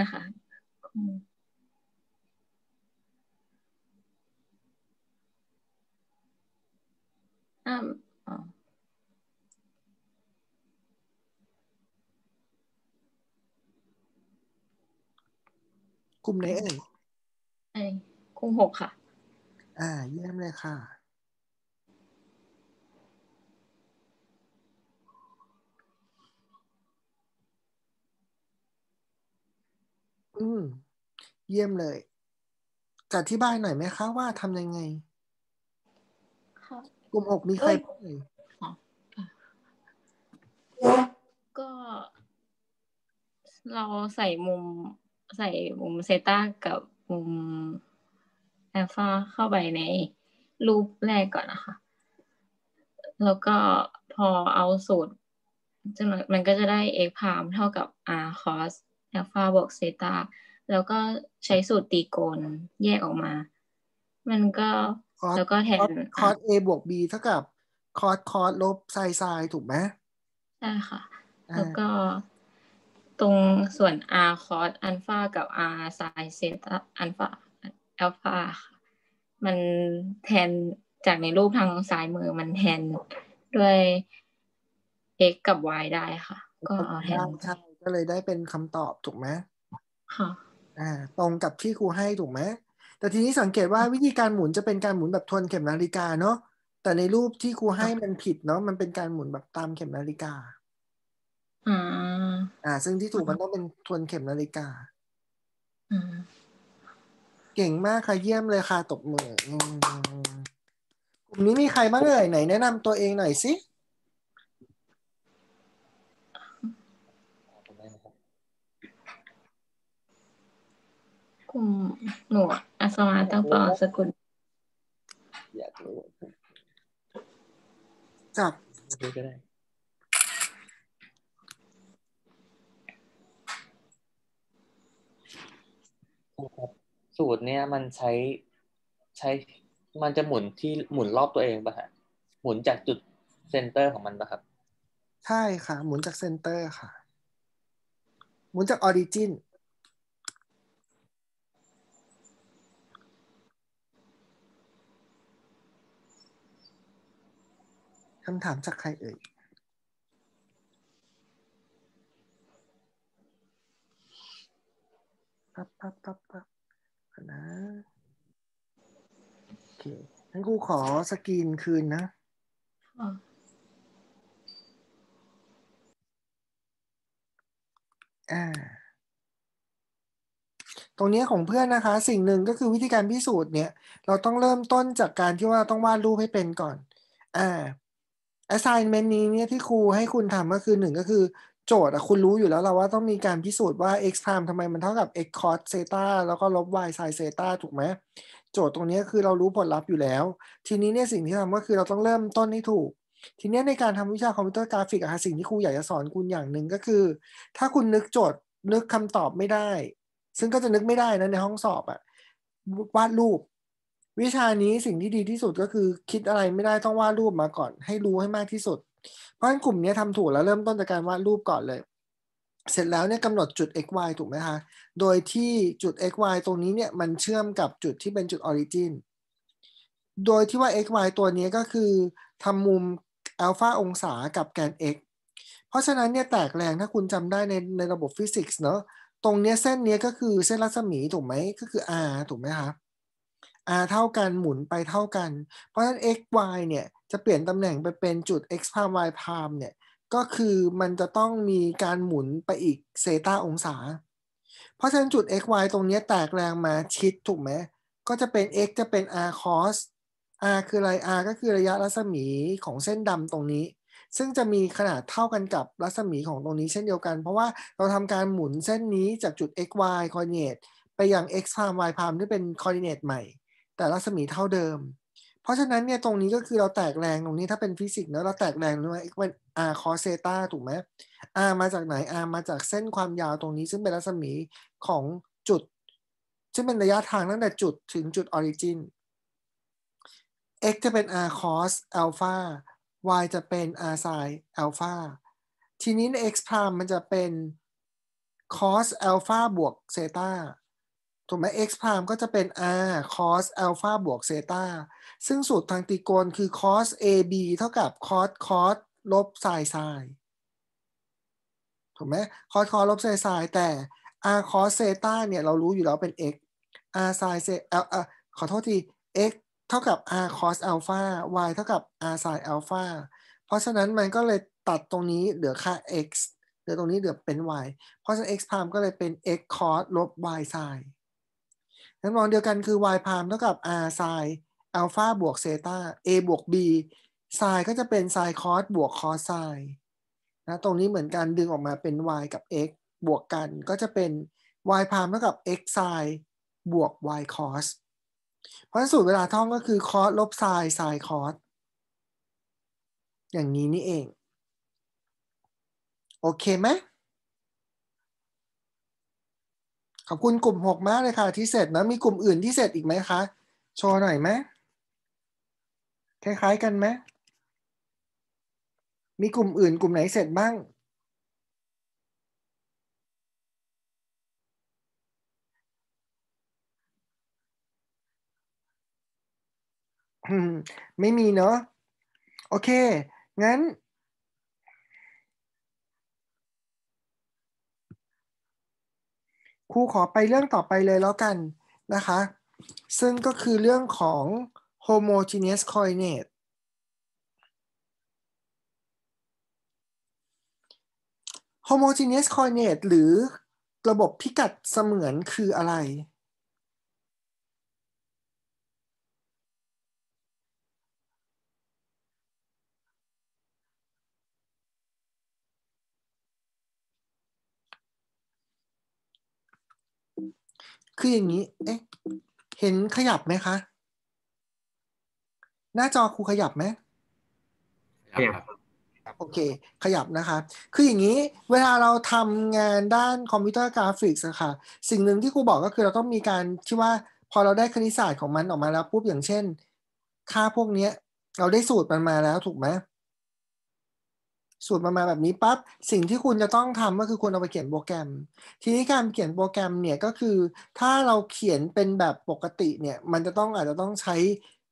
นะคะอาอ๋อลุ่มไหนเอ่ยไอกลุ่มหกค่ะ อ่า เยี่ยมเลยค่ะอืมเยี่ยมเลยจอธิบายหน่อยไหมคะ ว่าทำยังไงกลุ่มหกมีใครบ้างก็ เราใส่มุม ใส่มุมเซต้ากับมุมแอลฟาเข้าไปในรูปแรกก่อนนะคะ แล้วก็พอเอาสูตรมันก็จะได้เกพามเท่ากับ r cos อัลฟาบวกเซตาแล้วก็ใช้สูตรตีโกนแยกออกมา มันก็แล้วก็แทนคอสเอบวกบีเท่ากับคอสคอสลบไซไซถูกไหมใช่ค่ะ แล้วก็ ตรงส่วน r คอสอัลฟากับ r ไซเซตาอัลฟาอัลฟาค่ะมันแทนจากในรูปทางซ้ายมือมันแทนด้วย x กับ y ได้ค่ะ ก็เอาแทนก็เลยได้เป็นคำตอบถูกไหมค่ะอ่าตรง กับที่ ครูให้ถูกไหมแต่ทีนี้สังเกตว่าวิธีการหมุนจะเป็นการ หมุนแบบทวนเข็มนาฬิกาเนาะแต่ในรูปที่ครูให้มันผิดเนาะมันเป็นการหมุนแบบตามเข็มนาฬิกา อืมอ่า ซึ่งที่ถูกมันต้องเป็นทวนเข็มนาฬิกาอืมเก่งมากค่ะเยี่ยมเลยค่ะตบมือกลุ่มนี้มีใครบ้างเอ่ยไหนแนะนำตัวเอง หน่อยสิุหนูอาสมาตั้งปอสกุลอยากรู้จับดูก็ได้ับสูตรเนี่ยมันใช้ใช้มันจะหมุนที่หมุนรอบตัวเองป่ะฮะหมุนจากจุดเซนเตอร์ของมันป่ะครับใช่ค่ะ หมุนจากเซนเตอร์ค่ะ หมุนจากออริจินคำถามจากใครเอ่ย ปั๊บปั๊บปั๊บปั๊บนะ โอเคให้ครูขอสกรีนคืนนะ อ่า ตรงนี้ของเพื่อนนะคะสิ่งหนึ่งก็คือวิธีการพิสูจน์เนี่ย เราต้องเริ่มต้นจากการที่ว่าต้องวาดรูปให้เป็นก่อน อ่า assignment นี้เนี่ยที่ครูให้คุณทำก็คือหนึ่งก็คือโจทย์อะคุณรู้อยู่แล้วเราว่าต้องมีการพิสูจน์ว่า x prime ทำไมมันเท่ากับ x cos เซตาแล้วก็ลบ y sin เซตาถูกไหมโจทย์ตรงนี้คือเรารู้ผลลัพธ์อยู่แล้ว ทีนี้เนี่ยสิ่งที่ทำก็คือเราต้องเริ่มต้นให้ถูก ทีนี้ในการทำวิชาคอมพิวเตอร์กราฟิกอะสิ่งที่ครูอยากจะสอนคุณอย่างหนึ่งก็คือ ถ้าคุณนึกโจทย์นึกคำตอบไม่ได้ ซึ่งก็จะนึกไม่ได้นะในห้องสอบอะวาดรูปวิชานี้สิ่งที่ดีที่สุดก็คือคิดอะไรไม่ได้ต้องวาดรูปมาก่อนให้รู้ให้มากที่สุด เพราะฉะนั้นกลุ่มนี้ทำถูกแล้วเริ่มต้นจากการวาดรูปก่อนเลย เสร็จแล้วเนี่ยกำหนดจุด x y ถูกไหมคะโดยที่จุด x y ตรงนี้เนี่ยมันเชื่อมกับจุดที่เป็นจุดออริจินโดยที่ว่า x y ตัวนี้ก็คือทำมุมอัลฟาองศากับแกน x เพราะฉะนั้นเนี่ยแตกแรงถ้าคุณจำได้ในในระบบฟิสิกส์เนาะตรงเนี้ยเส้นเนี้ยก็คือเส้นรัศมีถูกไหมก็คือ r ถูกไหมคะ r เท่ากันหมุนไปเท่ากัน เพราะฉะนั้น x y เนี่ยจะเปลี่ยนตำแหน่งไปเป็นจุด x พาม y พามเนี่ยก็คือมันจะต้องมีการหมุนไปอีกเซตาองศา เพราะฉะนั้นจุด x y ตรงนี้แตกแรงมาชิดถูกไหมก็จะเป็น x จะเป็น r cos r คืออะไร r ก็คือระยะรัศมีของเส้นดำตรงนี้ ซึ่งจะมีขนาดเท่ากันกับรัศมีของตรงนี้เช่นเดียวกัน เพราะว่าเราทำการหมุนเส้นนี้จากจุด x y coordinate ไปยัง x พาม y พามที่เป็น coordinate ใหม่แต่รัศมีเท่าเดิม เพราะฉะนั้นเนี่ยตรงนี้ก็คือเราแตกแรงตรงนี้ถ้าเป็นฟิสิกส์เนาะเราแตกแรงด้วยเป็น r cos เซตาถูกไหม r มาจากไหน r มาจากเส้นความยาวตรงนี้ ซึ่งเป็นรัศมีของจุด ซึ่งเป็นระยะทางตั้งแต่จุดถึงจุดออริจิน x จะเป็น r cos อัลฟา y จะเป็น r sin อัลฟาทีนี้ใน x prime มันจะเป็น cos อัลฟาบวกเซตาถูกไหม x พรามก็จะเป็น r cos อัลฟาบวกเซตาซึ่งสูตรทางตรีโกณคือ cos ab เท่ากับ cos cos ลบ sin sin ถูกไหม cos cos ลบ sin sin แต่ r cos เซตาเนี่ยเรารู้อยู่แล้วเป็น x r sin เซเออขอโทษที x เท่ากับ r cos อัลฟา y เท่ากับ r sin อัลฟาเพราะฉะนั้นมันก็เลยตัดตรงนี้เหลือค่า x เหลือตรงนี้เหลือเป็น y เพราะฉะนั้น x พรามก็เลยเป็น x cos ลบ y sin นั้นมองเดียวกันคือ y พามเท่ากับ r ไซน์อัลฟาบวกเซตา a บวก b ไซน์ก็จะเป็นไซน์คอสบวกคอสไซน์นะตรงนี้เหมือนกันดึงออกมาเป็น y กับ x บวกกันก็จะเป็น y พามเท่ากับ x ไซน์บวก y คอสเพราะสูตรเวลาท่องก็คือคอสลบไซน์ไซน์คอสอย่างนี้นี่เอง โอเคไหมขอบคุณกลุ่มหกมากเลยค่ะที่เสร็จนะ มีกลุ่มอื่นที่เสร็จอีกไหมคะโชว์หน่อยไหมคล้ายๆกันไหมมีกลุ่มอื่นกลุ่มไหนเสร็จบ้าง ไม่มีเนาะโอเค งั้นครูขอไปเรื่องต่อไปเลยแล้วกันนะคะซึ่งก็คือเรื่องของ homogeneous coordinate โฮโมจ e n นี u สคอ o r d i n a t e หรือระบบพิกัดเสมือนคืออะไรคืออย่างนี้ เอ๊ะเห็นขยับไหมคะ หน้าจอครูขยับไหม ขยับ โอเค ขยับนะคะ คืออย่างนี้ เวลาเราทำงานด้านคอมพิวเตอร์กราฟิกส์อะค่ะ สิ่งหนึ่งที่ครูบอกก็คือเราต้องมีการ ที่ว่า พอเราได้คณิตศาสตร์ของมันออกมาแล้วปุ๊บอย่างเช่น ค่าพวกเนี้ย เราได้สูตรมันมาแล้วถูกไหมสูตรมัมาแบบนี้ปั๊บ สิ่งที่คุณจะต้องทำก็คือคุณเอาไปเขียนโปรแกรม ทีนี้การเขียนโปรแกรมเนี่ยก็คือ ถ้าเราเขียนเป็นแบบปกติเนี่ยมันจะต้องอาจจะต้องใช้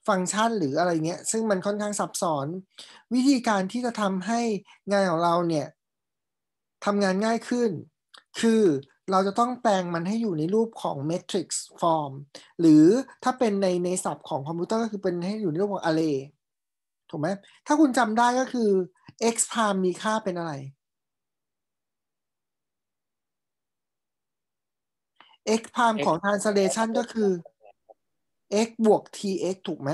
ฟังก์ชันหรืออะไรเงี้ยซึ่งมันค่อนข้างซับซ้อน วิธีการที่จะทำให้งานของเราเนี่ยทำงานง่ายขึ้น คือเราจะต้องแปลงมันให้อยู่ในรูปของ matrix form หรือถ้าเป็นในในศัพท์ของคอมพิวเตอร์ก็คือเป็นให้อยู่ในรูปของ array ถูกไหม ถ้าคุณจำได้ก็คือ x พามมีค่าเป็นอะไร x พามของ translation ก็คือ x บวก tx ถูกไหม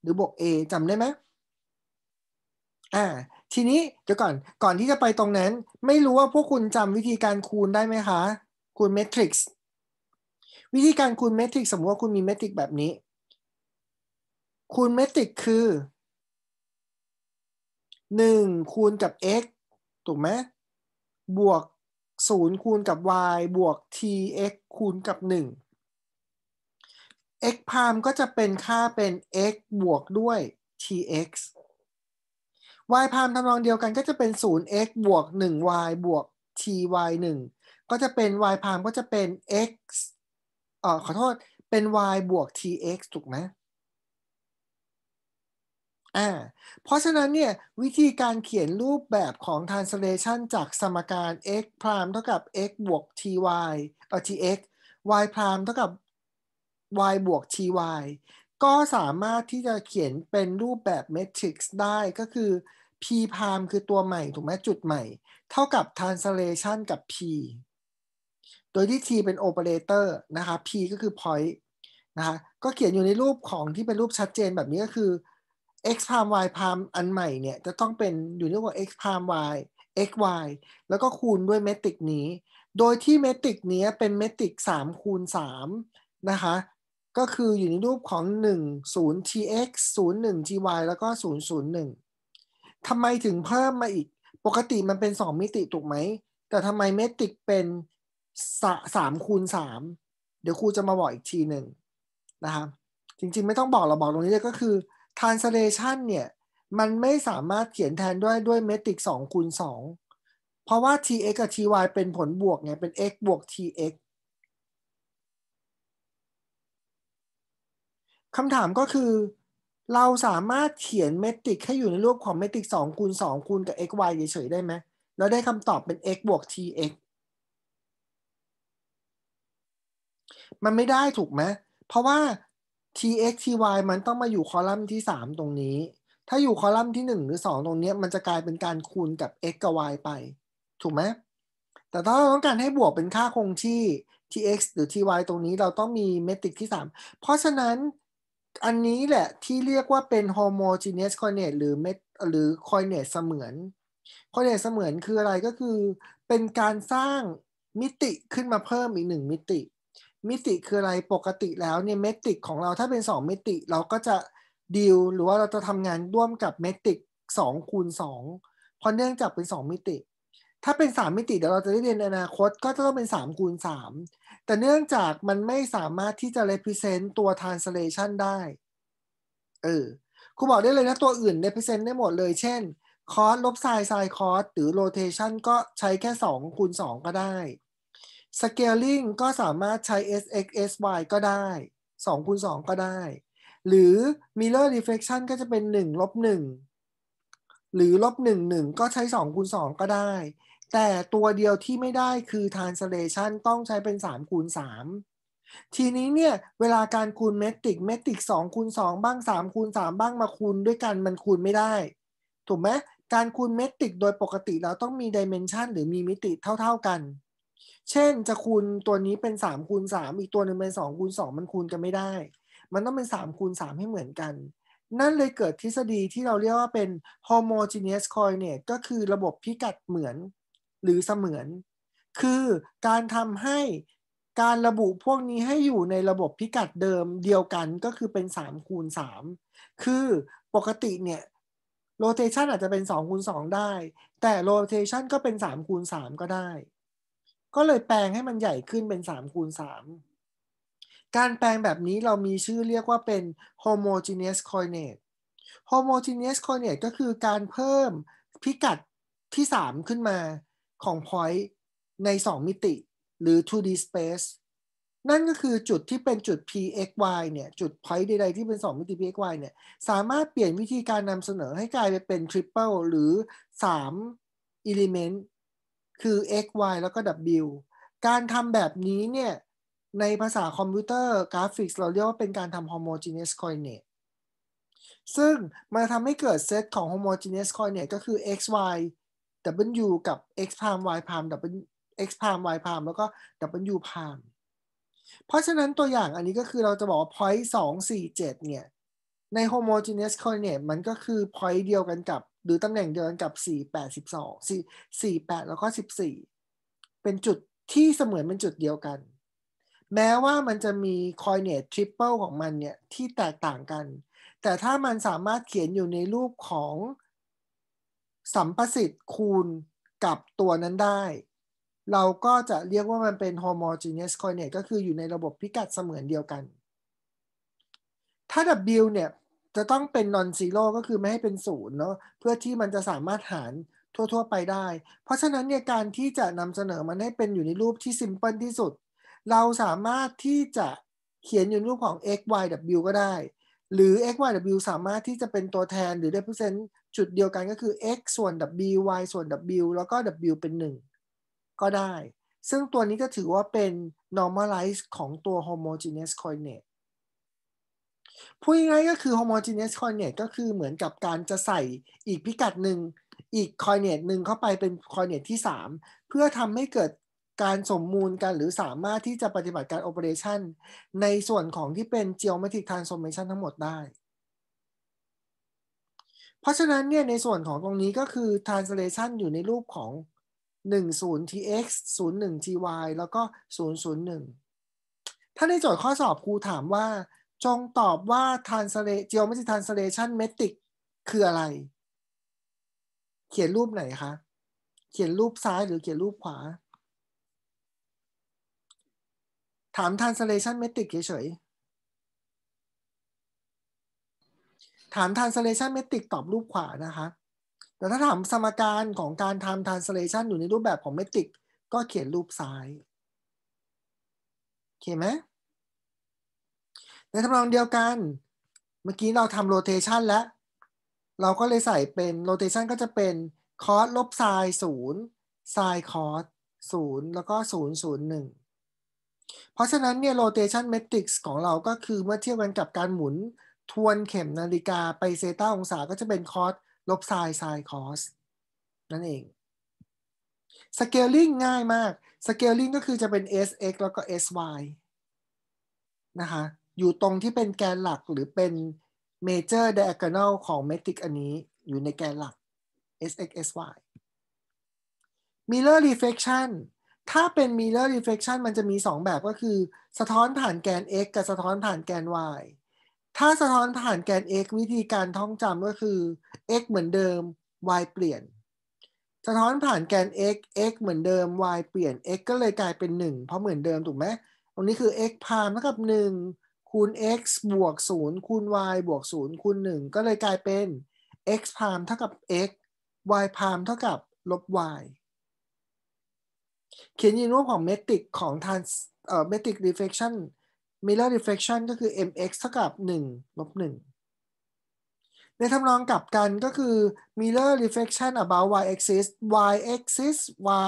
หรือบวก a จำได้ไหมอ่า ทีนี้เดี๋ยวก่อน ก่อนที่จะไปตรงนั้น ไม่รู้ว่าพวกคุณจำวิธีการคูณได้ไหมคะ คูณเมทริกซ์ วิธีการคูณเมทริกซ์สมมติว่าคุณมีเมทริกซ์แบบนี้ คูณเมทริกซ์คือหนึ่งคูณกับ x ถูกไหม บวกศูนย์คูณกับ y บวก tx คูณกับหนึ่ง x พามก็จะเป็นค่าเป็น x บวกด้วย tx y พามทำนองเดียวกันก็จะเป็น 0x บวก 1y บวก ty 1ก็จะเป็น y พามก็จะเป็น x เอ่อขอโทษ เป็น y บวก tx ถูกไหมอ่าเพราะฉะนั้นเนี่ยวิธีการเขียนรูปแบบของ translation จากสมการ x พรามเท่ากับ x บวก ty เอ่อ tx y พรามเท่ากับ y บวก ty ก็สามารถที่จะเขียนเป็นรูปแบบเมทริกซ์ได้ก็คือ p พรามคือตัวใหม่ถูกไหมจุดใหม่ เท่ากับ translation กับ p โดยที่ t เป็น operator นะคะ p ก็คือ point นะคะก็เขียนอยู่ในรูปของที่เป็นรูปชัดเจนแบบนี้ก็คือ x พาม y พามอันใหม่เนี่ยจะต้องเป็นอยู่เรียกว่า x พาม y x y แล้วก็คูณด้วยเมตริกนี้ โดยที่เมตริกนี้เป็นเมตริก3คูณ3นะคะ ก็คืออยู่ในรูปของ 1 0 tx 0 1 ty แล้วก็ 0 0 1ทำไมถึงเพิ่มมาอีก ปกติมันเป็น 2 มิติถูกไหม แต่ทำไมเมตริกเป็น 3 คูณ 3เดี๋ยวครูจะมาบอกอีกทีหนึ่งนะคะจริงๆไม่ต้องบอกเราบอกตรงนี้เลยก็คือ translation เนี่ย มันไม่สามารถเขียนแทนด้วยด้วยเมตริก2คูณ2 เพราะว่า tx กับ ty เป็นผลบวกไง เป็น x บวก tx คำถามก็คือ เราสามารถเขียนเมตริกให้อยู่ในรูปของเมตริก2คูณ2คูณกับ xy เฉยๆได้ไหมแล้วได้คำตอบเป็น x บวก tx มันไม่ได้ถูกไหมเพราะว่า txty มันต้องมาอยู่คอลัมน์ที่สามตรงนี้ ถ้าอยู่คอลัมน์ที่หนึ่งหรือสองตรงนี้มันจะกลายเป็นการคูณกับ x กับ y ไป ถูกไหม แต่ถ้าเราต้องการให้บวกเป็นค่าคงที่ tx หรือ ty ตรงนี้เราต้องมีเมตริกที่ 3 เพราะฉะนั้นอันนี้แหละที่เรียกว่าเป็น homogeneous coordinate หรือเมหรือ coordinate เสมือน coordinate เสมือนคืออะไรก็คือเป็นการสร้างมิติขึ้นมาเพิ่มอีกหนึ่งมิติมิติคืออะไรปกติแล้วเนี่ยเมติกของเราถ้าเป็น 2มมติ เราก็จะดีลหรือว่าเราจะทำงานร่วมกับเมติก2คูณ2เพราะเนื่องจากเป็น 2 มิติ ถ้าเป็น 3 มิติเดี๋ยวเราจะได้เรียนอนาคตก็จะต้องเป็น3คูณ3 แต่เนื่องจากมันไม่สามารถที่จะ represent ตัว translation ได้เออครูบอกได้เลยนะ ตัวอื่น represent ได้หมดเลยเช่นคอสลบไซน์ไซน์คอสหรือ rotation ก็ใช้แค่2คูณ2ก็ได้ Scaling ก็สามารถใช้ s x s y ก็ได้2คูณ2ก็ได้ หรือ Mirror Reflection ก็จะเป็น1ลบ1หรือลบ1 1 ก็ใช้2คูณ2ก็ได้ แต่ตัวเดียวที่ไม่ได้คือ Translation ต้องใช้เป็น3คูณ3ทีนี้เนี่ย เวลาการคูณเมตริกเมตริก2คูณ2บ้าง3คูณ3บ้างมาคูณด้วยกันมันคูณไม่ได้ ถูกไหม การคูณเมตริกโดยปกติเราต้องมีดิเมนชันหรือมีมิติเท่าๆกันเช่นจะคูณตัวนี้เป็นสามคูณสามอีกตัวหนึ่งเป็นสองคูณสองมันคูณกันไม่ได้ มันต้องเป็นสามคูณสามให้เหมือนกัน นั่นเลยเกิดทฤษฎีที่เราเรียกว่าเป็น homogeneous coordinate ก็คือระบบพิกัดเหมือนหรือเสมือน คือการทำให้การระบุพวกนี้ให้อยู่ในระบบพิกัดเดิมเดียวกันก็คือเป็น3คูณ3คือปกติเนี่ยโรเทชันอาจจะเป็น2คูณ2ได้ แต่โรเทชันก็เป็น3คูณ3ก็ได้ก็เลยแปลงให้มันใหญ่ขึ้นเป็น3คูณ3 การแปลงแบบนี้เรามีชื่อเรียกว่าเป็น homogeneous coordinate homogeneous coordinate ก็คือการเพิ่มพิกัดที่ 3 ขึ้นมาของ point ใน 2 มิติหรือ 2D space นั่นก็คือจุดที่เป็นจุด pxy เนี่ยจุด point ใดๆที่เป็น 2 มิติ pxy เนี่ยสามารถเปลี่ยนวิธีการนำเสนอให้กลายไปเป็น triple หรือ3 element คือ x y แล้วก็ w การทำแบบนี้เนี่ยในภาษาคอมพิวเตอร์กราฟิกเราเรียกว่าเป็นการทำ homogeneous coordinate ซึ่งมันทำให้เกิดเซตของ homogeneous coordinate ก็คือ x y w กับ x พาม y พาม w x พาม y พามแล้วก็ w พามเพราะฉะนั้นตัวอย่างอันนี้ก็คือเราจะบอกว่า point 2 4 7 เนี่ย ใน homogeneous coordinate มันก็คือ point เดียวกันกับหรือตำแหน่งเดียวกันกับ 4 8 12 4 4 8 แล้วก็ 14 เป็นจุดที่เสมือนเป็นจุดเดียวกัน แม้ว่ามันจะมีคอยเนตทริปเปิลของมันเนี่ย ที่แตกต่างกัน แต่ถ้ามันสามารถเขียนอยู่ในรูปของสัมประสิทธิ์คูณกับตัวนั้นได้ เราก็จะเรียกว่ามันเป็น homogeneous coordinate ก็คืออยู่ในระบบพิกัดเสมือนเดียวกัน ถ้า w เนี่ยจะต้องเป็นนอนซีโร่ก็คือไม่ให้เป็นศูนย์เนาะเพื่อที่มันจะสามารถหารทั่วๆไปได้ เพราะฉะนั้นเนี่ยการที่จะนำเสนอมันให้เป็นอยู่ในรูปที่ซิมเพิลที่สุด เราสามารถที่จะเขียนอยู่ในรูปของ x y w ก็ได้ หรือ x y w สามารถที่จะเป็นตัวแทนหรือ represent จุดเดียวกันก็คือ x ส่วน w y ส่วน w แล้วก็ w เป็น 1 ก็ได้ ซึ่งตัวนี้ก็ถือว่าเป็น normalize ของตัว homogeneous coordinate พูดง่ายก็คือ homogeneous coordinate ก็คือเหมือนกับการจะใส่อีกพิกัดหนึ่ง อีก coordinate หนึ่งเข้าไปเป็น coordinate ที่ 3 เพื่อทำให้เกิดการสมมูลกันหรือสามารถที่จะปฏิบัติการ operation ในส่วนของที่เป็น geometric transformation ทั้งหมดได้ เพราะฉะนั้นเนี่ยในส่วนของตรงนี้ก็คือ translation อยู่ในรูปของ 10tx 01ty แล้วก็001 ถ้าในโจทย์ข้อสอบครูถามว่าจงตอบว่า translation geometry translation metric คืออะไร เขียนรูปไหนคะ เขียนรูปซ้ายหรือเขียนรูปขวา ถาม translation metric เฉยๆ ถาม translation metric ตอบรูปขวานะคะ แต่ถ้าถามสมการของการทำ translation อยู่ในรูปแบบของ metric ก็เขียนรูปซ้ายโอเคไหมในทำนองเดียวกัน เมื่อกี้เราทำโรเทชันแล้ว เราก็เลยใส่เป็นโรเทชันก็จะเป็นคอสลบไซน์ศูนย์ไซน์คอสศูนย์แล้วก็ศูนย์ศูนย์หนึ่งเพราะฉะนั้นเนี่ยโรเทชันเมทริกซ์ของเราก็คือเมื่อเทียบกันกับการหมุนทวนเข็มนาฬิกาไปเซต้าองศาก็จะเป็นคอสลบไซน์ไซน์คอสนั่นเอง สเกลลิงง่ายมาก สเกลลิงก็คือจะเป็น sx แล้วก็ sy นะคะอยู่ตรงที่เป็นแกนหลักหรือเป็นเมเจอร์ไดอะแกนอลของเมตริกอันนี้ อยู่ในแกนหลัก sx sy m i เลอ r reflection ถ้าเป็น m i เลอ r reflection มันจะมี 2 แบบก็คือ สะท้อนผ่านแกน x กับสะท้อนผ่านแกน y ถ้าสะท้อนผ่านแกน x วิธีการท่องจำก็คือ x เหมือนเดิม y เปลี่ยน สะท้อนผ่านแกน x x เหมือนเดิม y เปลี่ยน x ก็เลยกลายเป็น 1 เพราะเหมือนเดิมถูกไหม ตรงนี้คือ x พามเท่ากับ 1คูณ x บวก 0 คูณ y บวก 0 คูณ 1 ก็เลยกลายเป็น x พามเท่ากับ x y พามเท่ากับลบ y เขียนยีนรูปของเมตริกของทานเอ่อเมตริกรีเฟคชันมิลเลอร์รีเฟคชันก็คือ mx เท่ากับ 1 ลบ 1 ในทำนองกลับกันก็คือมิลเลอร์รีเฟคชั่น about y axis y axis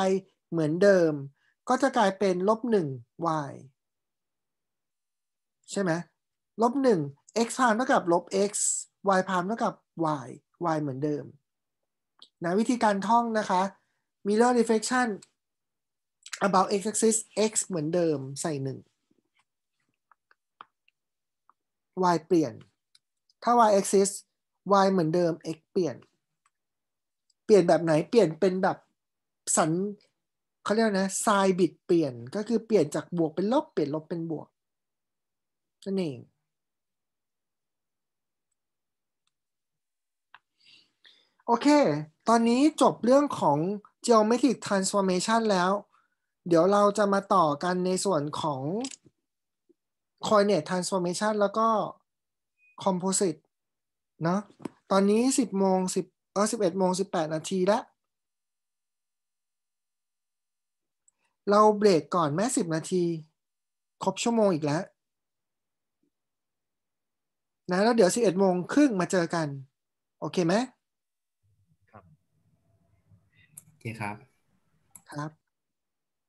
y เหมือนเดิมก็จะกลายเป็น ลบ 1 y ใช่ไหมลบหนึ่ง x พามเท่ากับลบ x y พามเท่ากับ y y เหมือนเดิมนะวิธีการท่องนะคะ mirror reflection about x axis x เหมือนเดิมใส่หนึ่ง y เปลี่ยน ถ้า y axis y เหมือนเดิม x เปลี่ยน เปลี่ยนแบบไหนเปลี่ยนเป็นแบบสันเขาเรียกนะไซบิดเปลี่ยน ก็คือเปลี่ยนจากบวกเป็นลบเปลี่ยนลบเป็นบวกนั่นเองโอเค ตอนนี้จบเรื่องของ geometric transformation แล้ว เดี๋ยวเราจะมาต่อกันในส่วนของ coordinate transformation แล้วก็ composite เนาะ ตอนนี้10โมง10เออ11โมง18 นาทีแล้วเราเบรกก่อนแม่ 10 นาที ครบชั่วโมงอีกแล้วนะแล้วเดี๋ยวสิบเอ็ดโมงครึ่งมาเจอกัน โอเคไหมครับ โอเคครับครับ